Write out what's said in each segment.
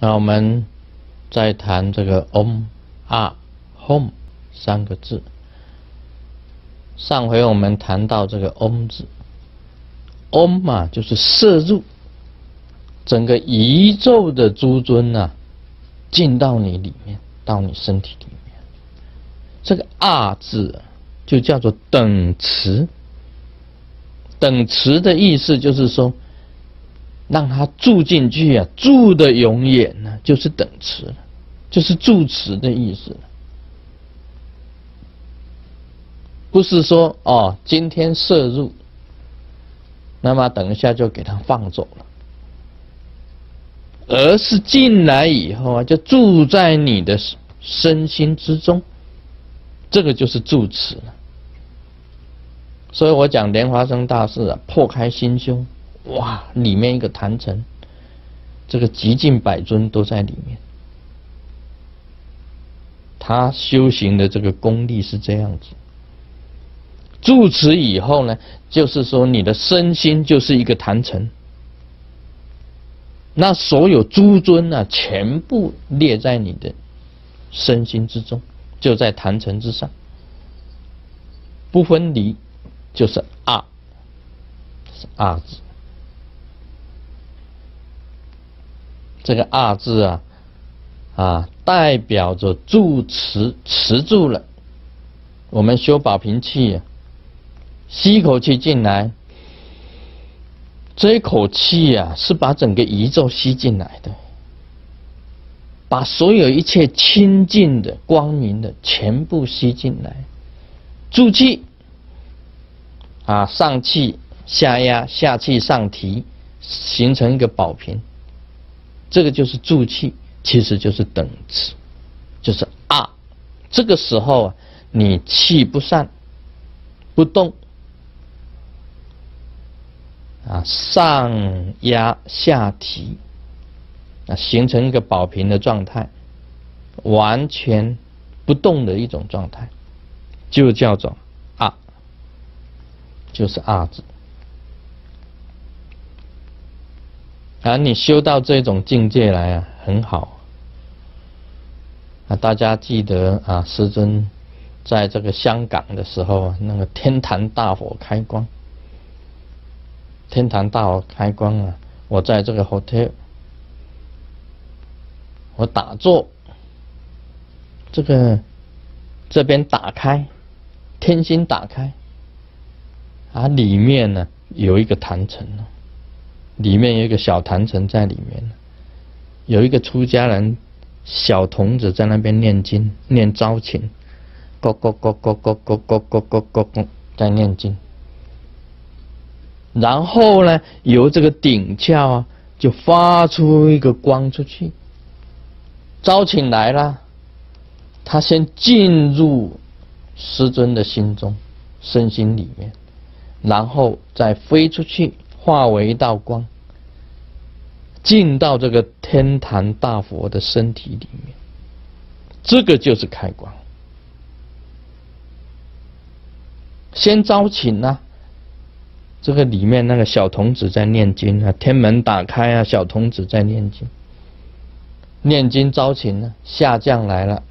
那我们再谈这个 “om”、“r”、“home” 三个字。上回我们谈到这个 “om” 字，“om” 嘛就是摄入整个宇宙的诸尊啊，进到你里面，到你身体里面。这个啊”字就叫做等词，等词的意思就是说。让他住进去啊，住的永远呢，就是等词，就是住持的意思。不是说哦，今天摄入，那么等一下就给他放走了，而是进来以后啊，就住在你的身心之中，这个就是住持了。所以我讲莲花生大士啊，破开心胸。哇！里面一个坛城，这个极尽百尊都在里面。他修行的这个功力是这样子，住持以后呢，就是说你的身心就是一个坛城，那所有诸尊啊，全部列在你的身心之中，就在坛城之上，不分离，就是阿，阿字。这个“二”字啊，啊，代表着住持持住了。我们修宝瓶气，吸一口气进来，这一口气啊，是把整个宇宙吸进来的，把所有一切清净的、光明的，全部吸进来，住气。啊，上气下压，下气上提，形成一个宝瓶。这个就是助气，其实就是等次，就是啊。这个时候啊，你气不散，不动，啊上压下提，啊形成一个保平的状态，完全不动的一种状态，就叫做啊，就是二字。啊，你修到这种境界来啊，很好。啊，大家记得啊，师尊在这个香港的时候啊，那个天坛大火开光，天坛大火开光啊，我在这个 hotel，我打坐，这个这边打开，天心打开，啊，里面呢有一个坛城呢。里面有一个小坛城在里面，有一个出家人，小童子在那边念经，念招请，咕咕咕咕咕咕咕咕咕咕在念经。然后呢，由这个顶窍啊，就发出一个光出去。招请来了，他先进入师尊的心中、身心里面，然后再飞出去。化为一道光，进到这个天坛大佛的身体里面，这个就是开光。先招请啊，这个里面那个小童子在念经啊，天门打开啊，小童子在念经，念经招请啊，下降来了，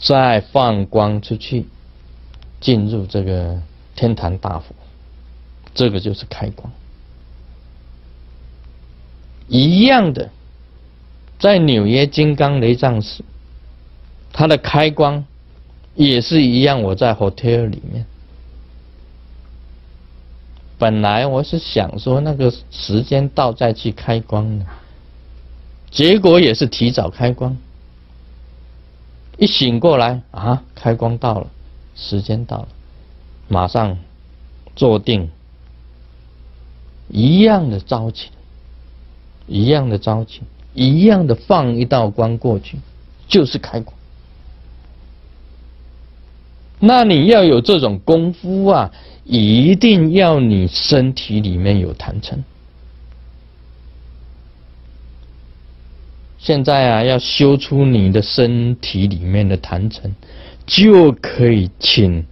再放光出去，进入这个天坛大佛，这个就是开光。一样的，在纽约金刚雷藏寺，它的开光也是一样。我在 hotel 里面，本来我是想说那个时间到再去开光的，结果也是提早开光。一醒过来啊，开光到了，时间到了，马上坐定，一样的招起。一样的招请，一样的放一道光过去，就是开光。那你要有这种功夫啊，一定要你身体里面有坛城。现在啊，要修出你的身体里面的坛城，就可以请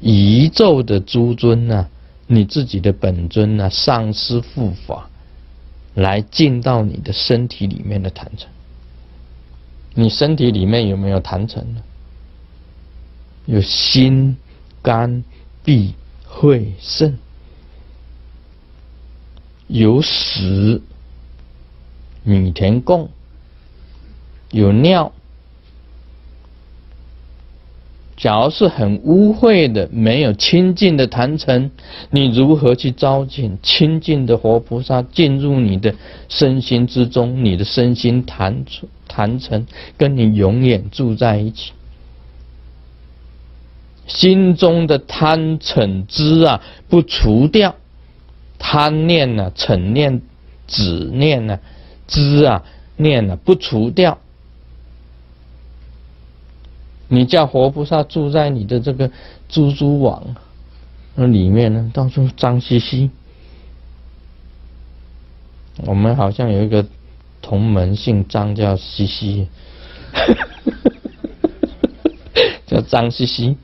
宇咒的诸尊啊，你自己的本尊啊，上师护法。来进到你的身体里面的痰尘，你身体里面有没有痰尘呢？有心、肝、脾、肺、肾，有屎、米田共，有尿。假如是很污秽的、没有清净的坛城，你如何去招请清净的活菩萨进入你的身心之中？你的身心坛坛城跟你永远住在一起，心中的贪嗔痴啊不除掉，贪念啊、嗔念、执念啊、痴啊、念啊，不除掉。你叫活菩萨住在你的这个蜘蛛网那里面呢，到处脏兮兮。我们好像有一个同门姓张叫西西，叫张西西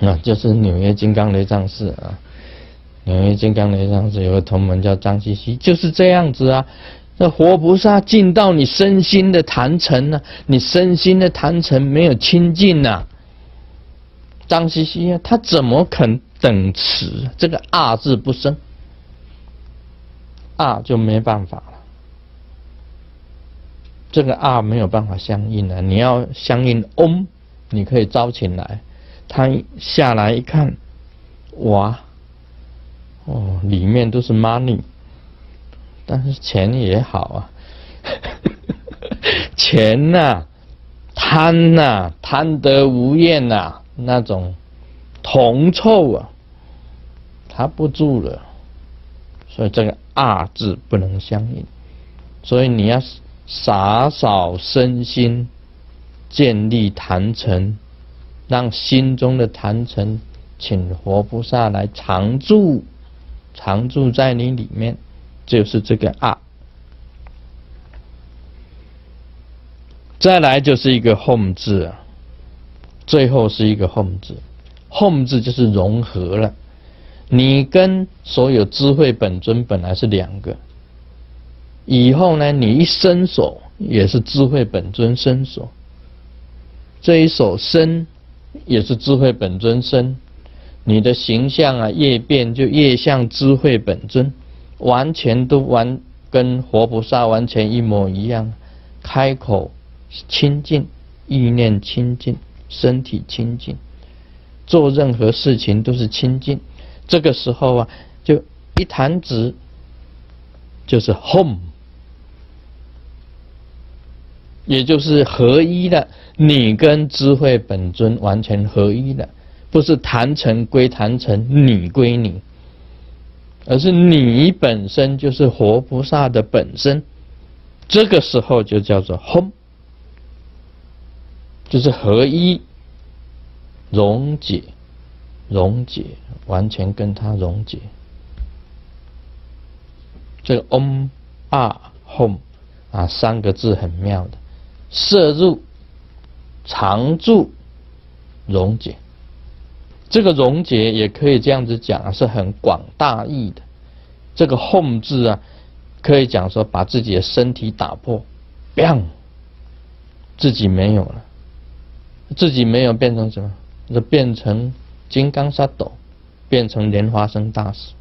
啊，就是纽约金刚雷藏寺啊，纽约金刚雷藏寺有个同门叫张西西，就是这样子啊。那活菩萨进到你身心的坛城呢？你身心的坛城没有清净啊。脏兮兮啊，他怎么肯等持？这个二字不生，二就没办法了。这个二没有办法相应啊！你要相应嗡，你可以招请来。他下来一看，哇，哦，里面都是 money。但是钱也好啊，钱呐，贪呐，贪得无厌呐，那种铜臭啊，他不住了，所以这个二字不能相应，所以你要洒扫身心，建立坛城，让心中的坛城请活不下来，常住，常住在你里面。就是这个啊，再来就是一个 “home” 字，最后是一个 “home” 字，“home” 字就是融合了。你跟所有智慧本尊本来是两个，以后呢，你一伸手也是智慧本尊伸手，这一手伸也是智慧本尊伸，你的形象啊越变就越像智慧本尊。完全都完，跟活菩萨完全一模一样，开口清净，意念清净，身体清净，做任何事情都是清净。这个时候啊，就一弹指，就是 home，也就是合一的，你跟智慧本尊完全合一的，不是谈成归谈成，你归你。而是你本身就是活菩萨的本身，这个时候就叫做 hom，就是合一、溶解、溶解，完全跟它溶解。这个 om、ah、o m 啊，三个字很妙的，摄入、常驻、溶解。这个溶解也可以这样子讲啊，是很广大义的。这个“控”字啊，可以讲说把自己的身体打破，biang，自己没有了，自己没有变成什么，就变成金刚沙斗，变成莲花生大师。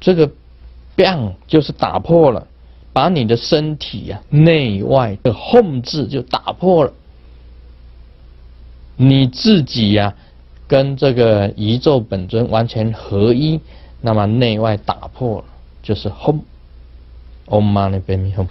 这个 biang 就是打破了，把你的身体啊内外的控制就打破了。你自己呀，跟这个宇宙本尊完全合一，那么内外打破了，就是轰，嗡嘛呢呗咪轰。